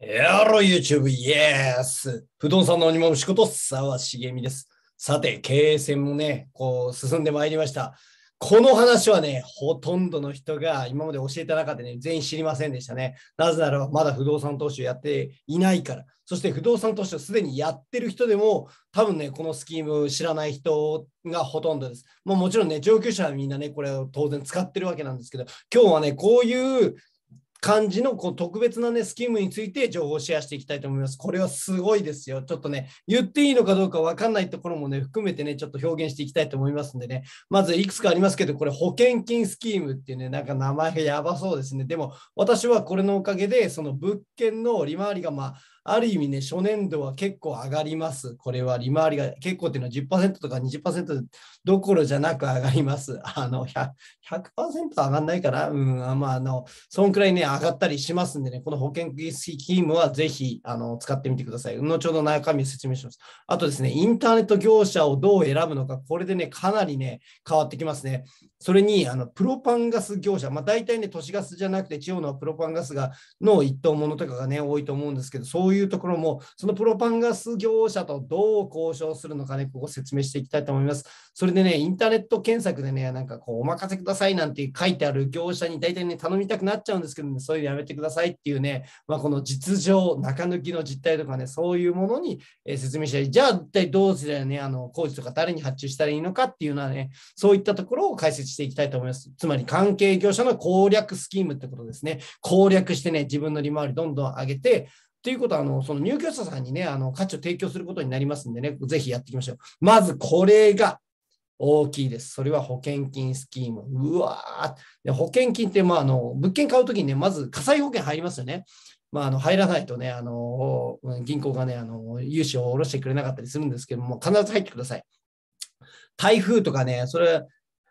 やろ、YouTube、イエース不動産の鬼も仕事、沢茂美です。さて、経営戦もね、こう、進んでまいりました。この話はね、ほとんどの人が今まで教えた中でね、全員知りませんでしたね。なぜならまだ不動産投資をやっていないから。そして不動産投資をすでにやってる人でも、多分ね、このスキーム知らない人がほとんどです。もうもちろんね、上級者はみんなね、これを当然使ってるわけなんですけど、今日はね、こういう感じのこう特別なね、スキームについて情報をシェアしていきたいと思います。これはすごいですよ。ちょっとね、言っていいのかどうかわかんないところもね、含めてね、ちょっと表現していきたいと思いますんでね。まずいくつかありますけど、これ保険金スキームっていうね、なんか名前がやばそうですね。でも、私はこれのおかげで、その物件の利回りがまあ、ある意味ね、初年度は結構上がります。これは利回りが結構っていうのは10%とか20%どころじゃなく上がります。あの100、100%上がんないから、うん、まあ、あの、そんくらいね、上がったりしますんでね、この保険スキームはぜひ、あの、使ってみてください。後ほど中身を説明します。あとですね、インターネット業者をどう選ぶのか、これでね、かなりね、変わってきますね。それにあのプロパンガス業者、まあ、大体ね、都市ガスじゃなくて地方のプロパンガスがの一等ものとかがね、多いと思うんですけど、そういうところも、そのプロパンガス業者とどう交渉するのかね、ここ説明していきたいと思います。それでね、インターネット検索でね、なんかこう、お任せくださいなんて書いてある業者に大体ね、頼みたくなっちゃうんですけどね、そういうのやめてくださいっていうね、まあ、この実情、中抜きの実態とかね、そういうものに説明したり、じゃあ一体どうすればね、あの工事とか誰に発注したらいいのかっていうのはね、そういったところを解説していきたいと思います。つまり関係業者の攻略スキームってことですね。攻略してね、自分の利回りどんどん上げて、ということは、あの、その入居者さんにね、あの、価値を提供することになりますんでね、ぜひやっていきましょう。まず、これが大きいです。それは保険金スキーム。うわー。保険金って、まあ、あの、物件買うときにね、まず火災保険入りますよね。まあ、あの入らないとね、あの銀行がねあの、融資を下ろしてくれなかったりするんですけども、必ず入ってください。台風とかね、それ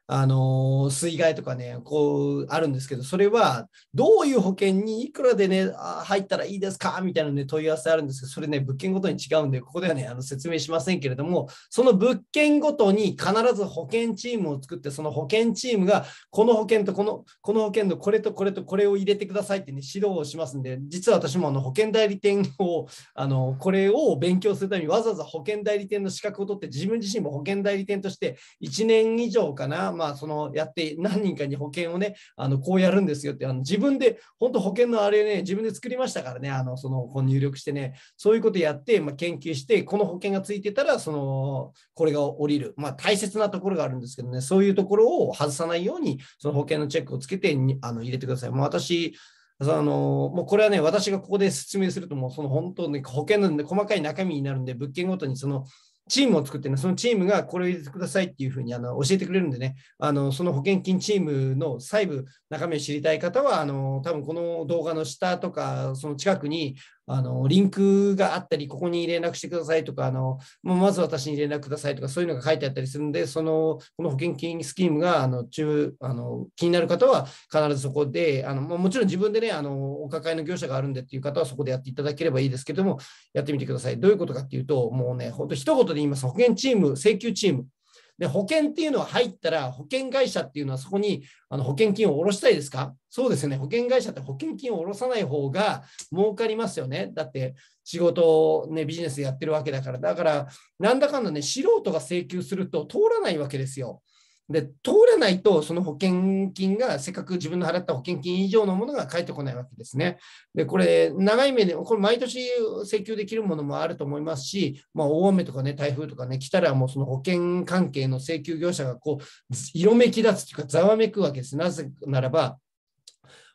あの水害とかね、こうあるんですけど、それはどういう保険にいくらでね、入ったらいいですかみたいなね、問い合わせあるんですけど、それね、物件ごとに違うんで、ここではね、あの説明しませんけれども、その物件ごとに必ず保険チームを作って、その保険チームが、この保険とこの、この保険のこれとこれとこれを入れてくださいってね、指導をしますんで、実は私もあの保険代理店を、あの、これを勉強するためにわざわざ保険代理店の資格を取って、自分自身も保険代理店として1年以上かな、まあ、そのやって何人かに保険をね、あのこうやるんですよって、あの自分で、本当保険のあれね、自分で作りましたからね、あのそのこう入力してね、そういうことやって、まあ、研究して、この保険がついてたら、そのこれが降りる、まあ、大切なところがあるんですけどね、そういうところを外さないように、その保険のチェックをつけてあの入れてください。もう私あのもうこれはね、私がここで説明すると、もうその本当に保険の細かい中身になるんで、物件ごとにそのチームを作ってね、そのチームがこれを入れてくださいっていうふうにあの教えてくれるんでね、あのその保険金チームの細部、中身を知りたい方は、あの多分この動画の下とか、その近くにあの、リンクがあったり、ここに連絡してくださいとか、あの、まず私に連絡くださいとか、そういうのが書いてあったりするんで、その、この保険金スキームが、あの、中、あの、気になる方は必ずそこで、あの、もちろん自分でね、あの、お抱えの業者があるんでっていう方はそこでやっていただければいいですけども、やってみてください。どういうことかっていうと、もうね、ほんと一言で言います。保険チーム、請求チーム、で、保険っていうのは入ったら、保険会社っていうのはそこにあの保険金を下ろしたいですかそうですね。保険会社って保険金を下ろさない方が儲かりますよね。だって仕事をね、ビジネスやってるわけだから。だから、なんだかんだね、素人が請求すると通らないわけですよ。で、通らないと、その保険金が、せっかく自分の払った保険金以上のものが返ってこないわけですね。で、これ、長い目で、これ、毎年請求できるものもあると思いますし、まあ、大雨とかね、台風とかね、来たら、もうその保険関係の請求業者が、こう、色めき立つというか、ざわめくわけです。なぜならば、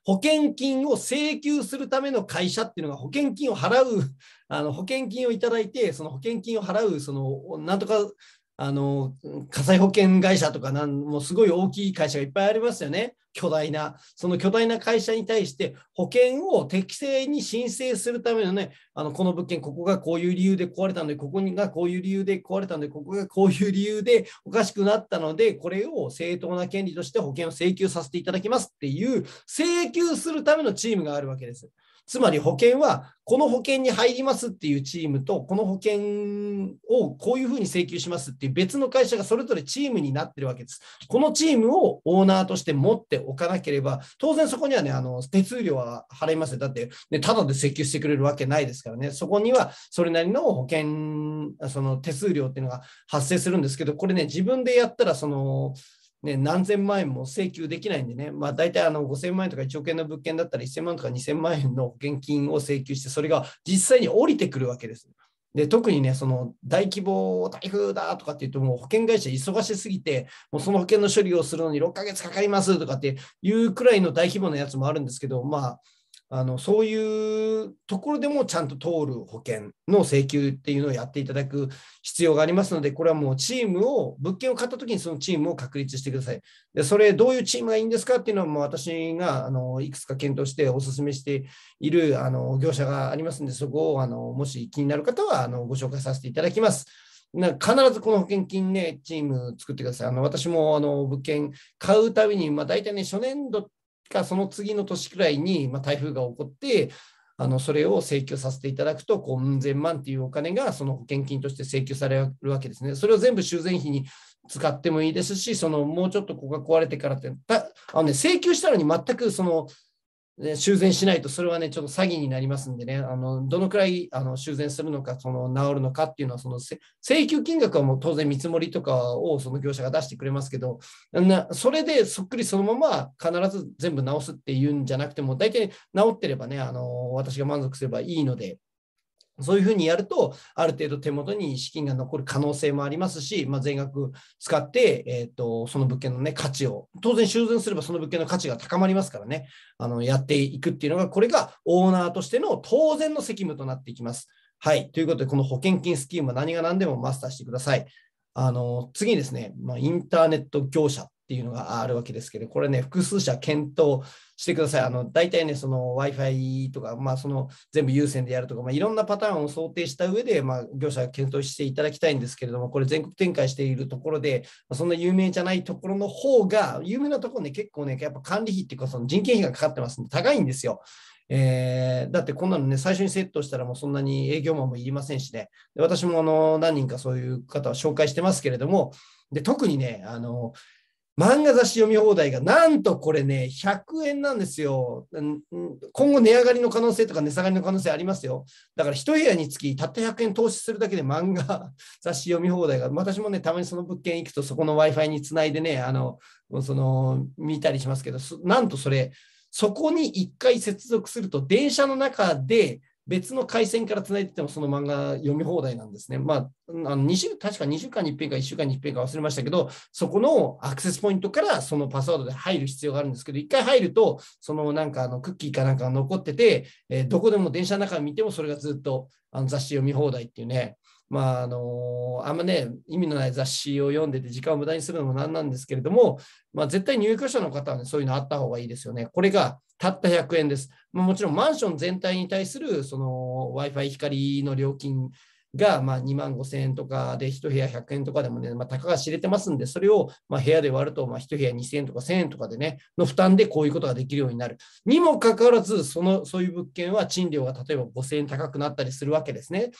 保険金を請求するための会社っていうのが保険金を払う、あの保険金をいただいて、その保険金を払う、そのなんとかあの火災保険会社とかなんもすごい大きい会社がいっぱいありますよね、巨大な、その巨大な会社に対して保険を適正に申請するためのね、あのこの物件、ここがこういう理由で壊れたので、ここがこういう理由で壊れたので、ここがこういう理由でおかしくなったので、これを正当な権利として保険を請求させていただきますっていう、請求するためのチームがあるわけです。つまり保険は、この保険に入りますっていうチームと、この保険をこういうふうに請求しますっていう別の会社がそれぞれチームになってるわけです。このチームをオーナーとして持っておかなければ、当然そこにはね、あの手数料は払いますよ。だって、ね、ただで請求してくれるわけないですからね、そこにはそれなりの保険、その手数料っていうのが発生するんですけど、これね、自分でやったら、その、ね、何千万円も請求できないんでね、まあ、大体あの5000万円とか1億円の物件だったら1000万とか2000万円の現金を請求して、それが実際に降りてくるわけです。で特にね、その大規模台風だとかって言うと、もう保険会社忙しすぎて、もうその保険の処理をするのに6ヶ月かかりますとかっていうくらいの大規模なやつもあるんですけど、まあ、あのそういうところでもちゃんと通る保険の請求っていうのをやっていただく必要がありますので、これはもうチームを、物件を買ったときにそのチームを確立してください。でそれ、どういうチームがいいんですかっていうのは、もう私があのいくつか検討してお勧めしているあの業者がありますので、そこをあのもし気になる方はあのご紹介させていただきます。な必ずこの保険金ね、チーム作ってください。あの私もあの物件買うたびに、まあ、大体ね、初年度か、その次の年くらいに、まあ、台風が起こって、あのそれを請求させていただくと、こう、うん千万っていうお金がその保険金として請求されるわけですね。それを全部修繕費に使ってもいいですし、そのもうちょっとここが壊れてからって、あのね、請求したのに全くその修繕しないとそれはね、ちょっと詐欺になりますんでね、あのどのくらいあの修繕するのか、その治るのかっていうのは、その請求金額はもう当然見積もりとかをその業者が出してくれますけど、なそれでそっくりそのまま必ず全部直すっていうんじゃなくても、大体治ってればね、あの私が満足すればいいので。そういうふうにやると、ある程度手元に資金が残る可能性もありますし、まあ、全額使って、えーと、その物件の、ね、価値を、当然修繕すればその物件の価値が高まりますからね、あのやっていくっていうのが、これがオーナーとしての当然の責務となっていきます。はい。ということで、この保険金スキームは何が何でもマスターしてください。あの次にですね、まあ、インターネット業者っていうのがあるわけですけど、これね、複数社検討してください。あの大体ね、その Wi-Fi とか、まあ、その全部有線でやるとか、まあ、いろんなパターンを想定した上で、まあ、業者が検討していただきたいんですけれども、これ全国展開しているところで、まあ、そんな有名じゃないところの方が、有名なところね、結構ね、やっぱ管理費っていうか、その人件費がかかってますんで、高いんですよ。えー、だってこんなのね、最初にセットしたらもうそんなに営業マンもいりませんしね、で私もあの何人かそういう方は紹介してますけれども、で特にね、あの漫画雑誌読み放題がなんとこれね、100円なんですよ。今後値上がりの可能性とか値下がりの可能性ありますよ。だから一部屋につきたった100円投資するだけで漫画雑誌読み放題が、私もね、たまにその物件行くとそこの Wi-Fi につないでね、あの、その、見たりしますけど、なんとそれ、そこに一回接続すると電車の中で別の回線からつないでてもその漫画読み放題なんですね。まあ、あの2週確か2週間に1遍か1週間に1遍か忘れましたけど、そこのアクセスポイントからそのパスワードで入る必要があるんですけど、1回入ると、そのなんかあのクッキーかなんかが残ってて、えー、どこでも電車の中見てもそれがずっとあの雑誌読み放題っていうね、まああのあんまね意味のない雑誌を読んでて時間を無駄にするのもなんなんですけれども、まあ、絶対入居者の方は、ね、そういうのあった方がいいですよね。これがたった100円です。まあ、もちろんマンション全体に対するその Wi-Fi 光の料金がまあ2万5000円とかで1部屋100円とかでもね、まあ、たかが知れてますんで、それをまあ部屋で割るとまあ1部屋2000円とか1000円とかでね、の負担でこういうことができるようになる。にもかかわらず、そのそういう物件は賃料が例えば5000円高くなったりするわけですね。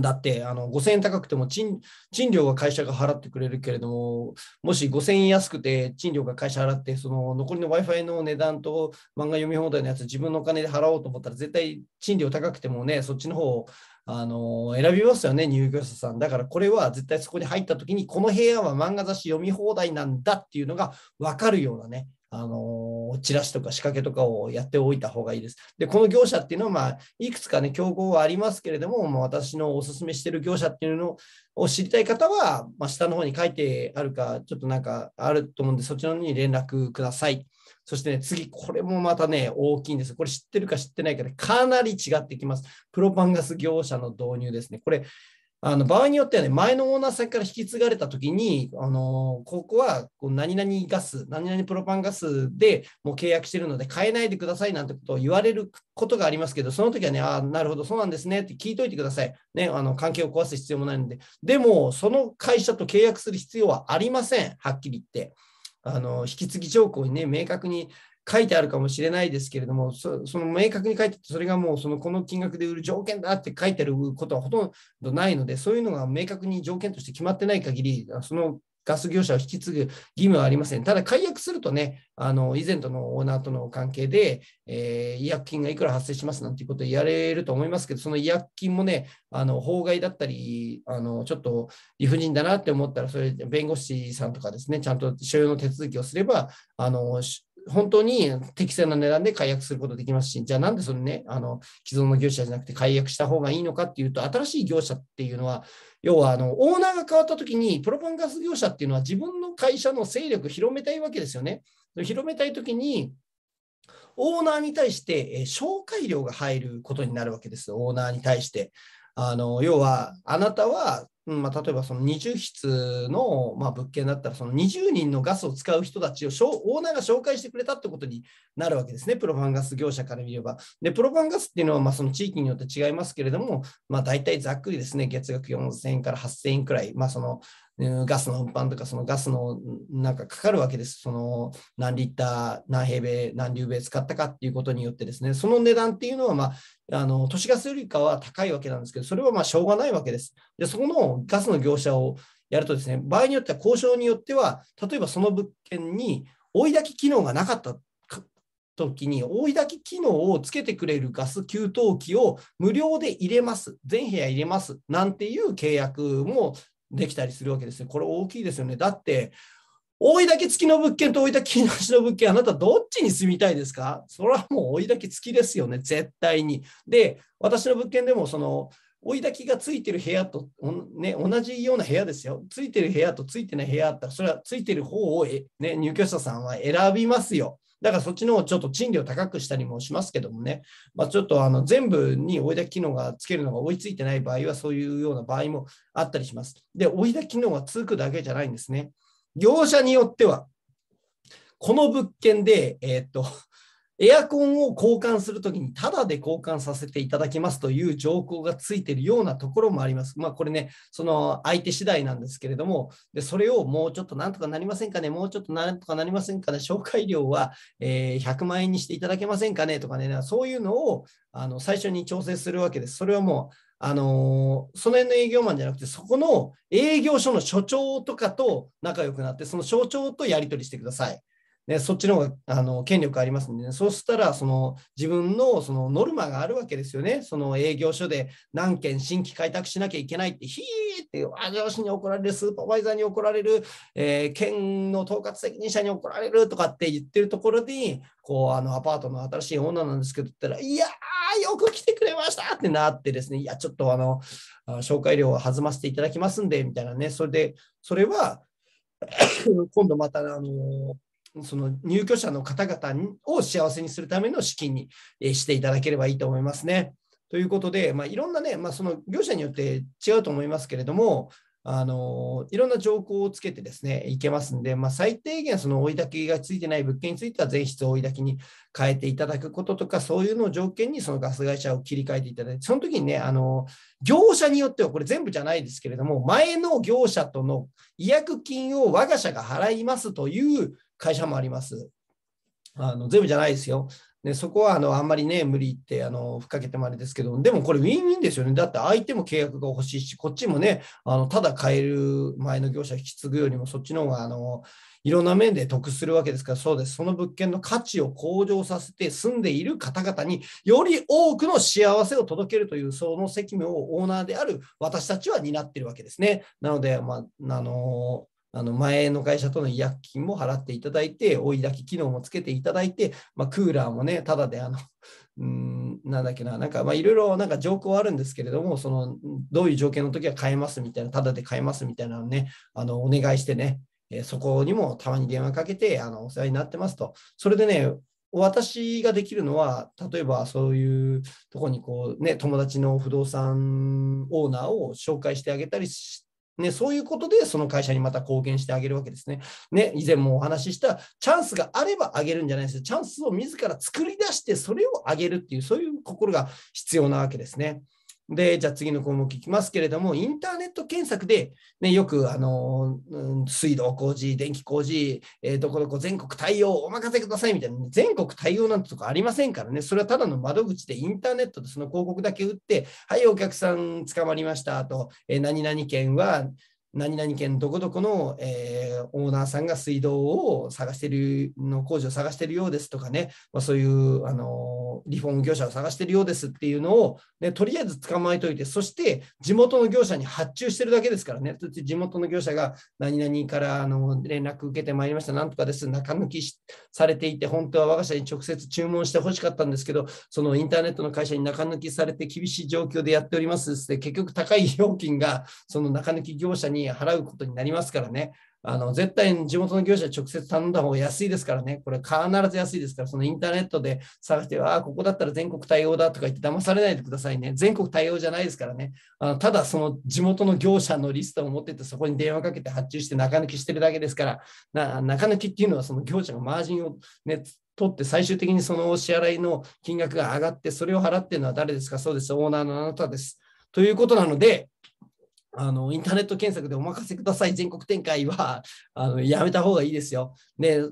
だって、あの、5000円高くても賃、賃料は会社が払ってくれるけれども、もし5000円安くて、賃料が会社払って、その残りの Wi-Fi の値段と漫画読み放題のやつ、自分のお金で払おうと思ったら、絶対賃料高くてもね、そっちの方、あの、選びますよね、入居者さん。だからこれは絶対そこに入った時に、この部屋は漫画雑誌読み放題なんだっていうのが分かるようなね、あの、チラシとか仕掛けとかをやっておいた方がいいです。で、この業者っていうのは、まあ、いくつかね、競合はありますけれども、まあ、私のお勧めしてる業者っていうのを知りたい方は、まあ、下の方に書いてあるか、ちょっとなんかあると思うんで、そっちの方に連絡ください。そしてね、次、これもまたね、大きいんです。これ知ってるか知ってないかで、かなり違ってきます。プロパンガス業者の導入ですね。これ、あの場合によってはね、前のオーナー先から引き継がれたときに、あのここはこう何々ガス、何々プロパンガスでもう契約してるので変えないでくださいなんてことを言われることがありますけど、その時はね、ああ、なるほど、そうなんですねって聞いといてください。ね、あの関係を壊す必要もないので、でも、その会社と契約する必要はありません、はっきり言って。あの引き継ぎ条項にね、明確に書いてあるかもしれないですけれども、その明確に書いてそれがもうそのこの金額で売る条件だって書いてあることはほとんどないので、そういうのが明確に条件として決まってない限り、そのガス業者を引き継ぐ義務はありません。ただ、解約するとね、あの以前とのオーナーとの関係で、えー、違約金がいくら発生しますなんていうことをやれると思いますけど、その違約金もね、あの法外だったりあの、ちょっと理不尽だなって思ったら、それ弁護士さんとかですね、ちゃんと所有の手続きをすれば、あの本当に適正な値段で解約することできますし、じゃあなんでそれね、あの既存の業者じゃなくて解約した方がいいのかっていうと、新しい業者っていうのは、要はあのオーナーが変わったときに、プロパンガス業者っていうのは自分の会社の勢力を広めたいわけですよね。広めたいときに、オーナーに対して紹介料が入ることになるわけです、オーナーに対して。あの要は、あなたはうんまあ、例えばその20室の、まあ、物件だったらその20人のガスを使う人たちをオーナーが紹介してくれたってことになるわけですね、プロパンガス業者から見れば。で、プロパンガスっていうのはまあその地域によって違いますけれども、まあ、大体ざっくりですね、月額4000円から8000円くらい、まあ、そのガスの運搬とか、そのガスのなんかかかるわけです。その何リッター、何平米、何流米使ったかっていうことによってですね、その値段っていうのは、まあ、あの都市ガスよりかは高いわけなんですけど、それはまあしょうがないわけです。で、そこのガスの業者をやるとですね、場合によっては交渉によっては、例えばその物件に追い焚き機能がなかった時に追い焚き機能をつけてくれるガス給湯器を無料で入れます、全部屋入れますなんていう契約もできたりするわけですね。これ大きいですよね。だって、大井岳付きの物件と大井岳けなしの物件、あなたどっちに住みたいですかそれはもう大井岳付きですよね、絶対に。で、私の物件でも、その、追い焚きがついてる部屋と、ね、同じような部屋ですよ。ついてる部屋とついてない部屋あったら、それはついてる方をね、入居者さんは選びますよ。だからそっちの方ちょっと賃料高くしたりもしますけどもね、まあ、ちょっとあの全部に追い出き機能がつけるのが追いついてない場合は、そういうような場合もあったりします。で、追い出き機能がつくだけじゃないんですね。業者によっては、この物件で、えー、っと、エアコンを交換するときにただで交換させていただきますという条項がついているようなところもあります。まあこれね、その相手次第なんですけれども、でそれをもうちょっとなんとかなりませんかね、もうちょっとなんとかなりませんかね、紹介料は、えー、100万円にしていただけませんかねとかね、そういうのをあの最初に調整するわけです。それはもうあのー、その辺の営業マンじゃなくて、そこの営業所の所長とかと仲良くなって、その所長とやり取りしてください。ね、そっちの方があの権力ありますんでね、そうしたらその自分のそのノルマがあるわけですよね、その営業所で何件新規開拓しなきゃいけないって、ひーって上司に怒られる、スーパーバイザーに怒られる、えー、県の統括責任者に怒られるとかって言ってるところに、こうあのアパートの新しい女なんですけどっ言ったら、いやー、よく来てくれましたってなってですね、いや、ちょっとあの紹介料を弾ませていただきますんでみたいなね、それで、それは今度またあのその入居者の方々を幸せにするための資金にしていただければいいと思いますね。ということで、まあ、いろんなね、まあ、その業者によって違うと思いますけれども、あのいろんな条項をつけてですね、いけますんで、まあ、最低限、その追い焚きがついてない物件については、全室追い焚きに変えていただくこととか、そういうのを条件に、そのガス会社を切り替えていただいて、その時にね、あの業者によっては、これ全部じゃないですけれども、前の業者との違約金を我が社が払いますという会社もあります。あの全部じゃないですよ。ね、そこはあのあんまりね、無理ってあのふっかけてもあれですけど、でもこれ、ウィンウィンですよね。だって相手も契約が欲しいし、こっちもね、あのただ買える前の業者引き継ぐよりも、そっちの方があのいろんな面で得するわけですから、そうです。その物件の価値を向上させて、住んでいる方々により多くの幸せを届けるという、その責務をオーナーである私たちは担っているわけですね。なので、まあ、あのあの前の会社との違約金も払っていただいて、追い焚き機能もつけていただいて、まあ、クーラーもね、ただであの、うん、なんだっけな、なんかいろいろなんか条項あるんですけれども、そのどういう条件の時は買えますみたいな、ただで買えますみたいなのね、あのお願いしてね、えそこにもたまに電話かけてあのお世話になってますと。それでね、私ができるのは、例えばそういうとこにこう、ね、友達の不動産オーナーを紹介してあげたりしね、そういうことでその会社にまた貢献してあげるわけですね。ね、以前もお話ししたチャンスがあればあげるんじゃないですチャンスを自ら作り出してそれをあげるっていう、そういう心が必要なわけですね。で、じゃあ次の項目いきますけれども、インターネット検索で、ね、よく、あの、うん、水道工事、電気工事、えー、どこどこ全国対応、お任せくださいみたいな、全国対応なんてとかありませんからね、それはただの窓口でインターネットでその広告だけ打って、はい、お客さん捕まりましたと、えー、何々県は、何々県どこどこの、えー、オーナーさんが水道を探してるの工事を探してるようですとかね、まあ、そういう、あのリフォーム業者を探してるようですっていうのを、ね、とりあえず捕まえといてそして地元の業者に発注してるだけですからね地元の業者が何々からあの連絡受けてまいりましたなんとかです中抜きされていて本当は我が社に直接注文してほしかったんですけどそのインターネットの会社に中抜きされて厳しい状況でやっておりますって結局高い料金がその中抜き業者にに払うことになりますからね。あの絶対に地元の業者直接頼んだ方が安いですからね、これ必ず安いですから、そのインターネットで探して、ああ、ここだったら全国対応だとか言って騙されないでくださいね。全国対応じゃないですからね。あのただ、その地元の業者のリストを持ってって、そこに電話かけて発注して中抜きしてるだけですから、中抜きっていうのはその業者がマージンを、ね、取って最終的にそのお支払いの金額が上がって、それを払ってるのは誰ですかそうです。オーナーのあなたです。ということなので、あのインターネット検索でお任せください、全国展開はあのやめた方がいいですよ。で、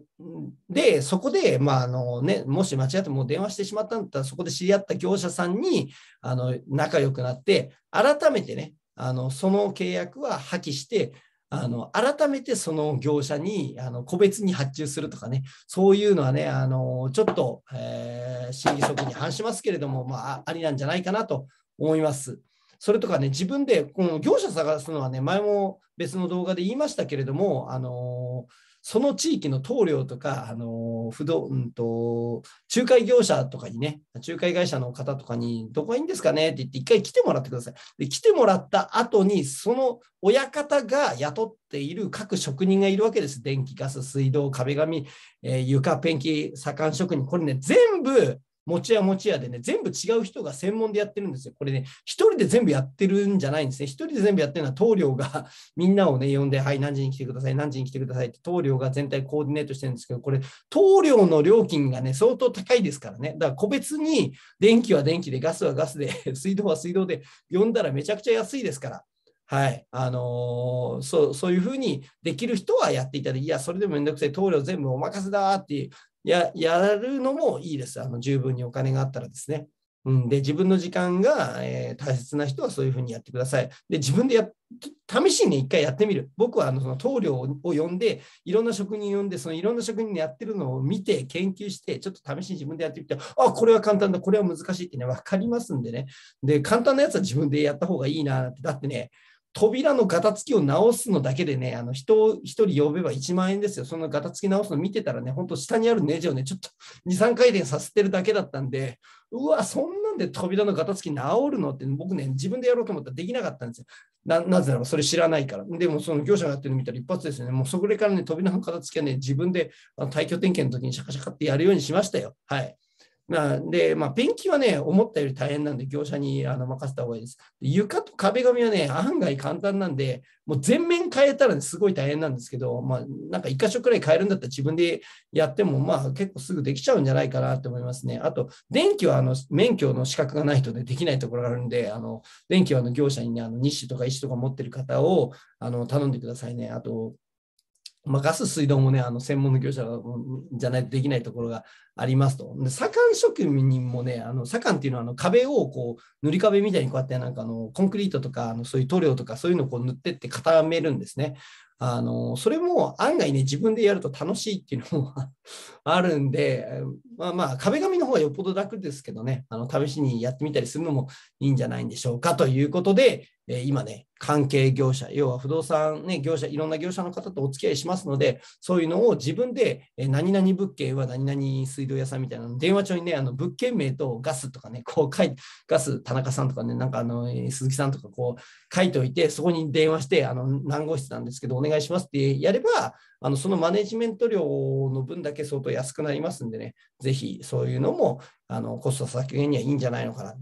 でそこで、まああのね、もし間違ってもう電話してしまったんだったら、そこで知り合った業者さんにあの仲良くなって、改めてね、あのその契約は破棄して、あの改めてその業者にあの個別に発注するとかね、そういうのはね、あのちょっと、えー、審議則に反しますけれども、まあ、ありなんじゃないかなと思います。それとかね、自分でこの業者探すのはね、前も別の動画で言いましたけれども、あのその地域の棟梁とか、あの不動、うんと、仲介業者とかにね、仲介会社の方とかに、どこがいいんですかねって言って、一回来てもらってください。で来てもらった後に、その親方が雇っている各職人がいるわけです。電気、ガス、水道、壁紙、えー、床、ペンキ、左官職人、これね、全部、餅屋餅屋でね、全部違う人が専門でやってるんですよ。これね、一人で全部やってるんじゃないんですね。一人で全部やってるのは棟梁が みんなをね、呼んで、はい、何時に来てください、何時に来てくださいって棟梁が全体コーディネートしてるんですけど、これ、棟梁の料金がね、相当高いですからね。だから個別に電気は電気で、ガスはガスで、水道は水道で呼んだらめちゃくちゃ安いですから。はい。あのー、そう、そういうふうにできる人はやっていただいて、いや、それでもめんどくさい、棟梁全部お任せだってややるのもいいです。あの十分にお金があったらですね。うん、で自分の時間が、えー、大切な人はそういうふうにやってください。で自分でや試しに一回やってみる。僕はあのその棟梁を呼んで、いろんな職人呼んで、そのいろんな職人がやってるのを見て、研究して、ちょっと試しに自分でやってみて、あ、これは簡単だ、これは難しいってね、分かりますんでね。で、簡単なやつは自分でやった方がいいなって。だってね、扉のガタつきを直すのだけでね、あの人を1人呼べば1万円ですよ。そのガタつき直すの見てたらね、ほんと下にあるネジをね、ちょっと2、3回転させてるだけだったんで、うわ、そんなんで扉のガタつき直るのって僕ね、自分でやろうと思ったらできなかったんですよ。ななぜならそれ知らないから。でもその業者がやってるの見たら一発ですよね。もうそこからね、扉のガタつきはね、自分であの退去点検の時にシャカシャカってやるようにしましたよ。はい。あ、で、まあ、ペンキはね、思ったより大変なんで、業者にあの任せた方がいいです。床と壁紙はね、案外簡単なんで、もう全面変えたら、ね、すごい大変なんですけど、まあ、なんか1箇所くらい変えるんだったら自分でやっても、まあ、結構すぐできちゃうんじゃないかなと思いますね。あと、電気はあの免許の資格がないと、ね、できないところがあるんで、あの電気はあの業者に、ね、あの日誌とか石とか持ってる方をあの頼んでくださいね。あと、まあ、ガス、水道もね、あの専門の業者じゃないとできないところがありますと。で、左官職人もね、あの左官っていうのはあの壁をこう塗り壁みたいにこうやってなんかあのコンクリートとかあのそういう塗料とかそういうのをこう塗ってって固めるんですね。あのそれも案外ね、自分でやると楽しいっていうのも あるんで、まあまあ、壁紙の方がよっぽど楽ですけどね、あの試しにやってみたりするのもいいんじゃないんでしょうかということで、え今ね、関係業者、要は不動産、ね、業者、いろんな業者の方とお付き合いしますので、そういうのを自分で、え何々物件は何々水道屋さんみたいなの、電話帳にね、あの物件名とガスとかね、こう書いてガス田中さんとかね、なんかあの、鈴木さんとかこう書いておいて、そこに電話して、あの、何号室なんですけど、お願いしますってやれば、あの、そのマネジメント料の分だけ相当安くなりますんでね、ぜひそういうのも、あの、コスト削減にはいいんじゃないのかな。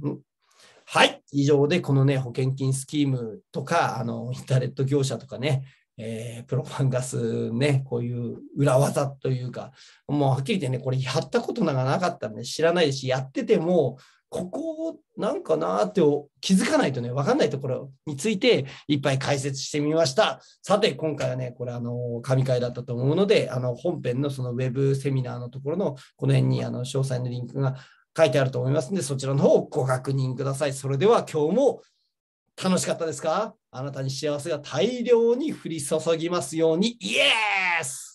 はい、以上でこのね、保険金スキームとか、あの、インターネット業者とかね、えー、プロパンガスね、こういう裏技というか、もうはっきり言ってね、これやったことがなかったんで知らないですし、やってても、ここなんかなって気づかないとね、わかんないところについていっぱい解説してみました。さて、今回はね、これあの、神回だったと思うので、あの、本編のそのウェブセミナーのところの、この辺にあの、詳細のリンクが書いてあると思いますので、そちらの方をご確認ください。それでは今日も楽しかったですかあなたに幸せが大量に降り注ぎますように、イエース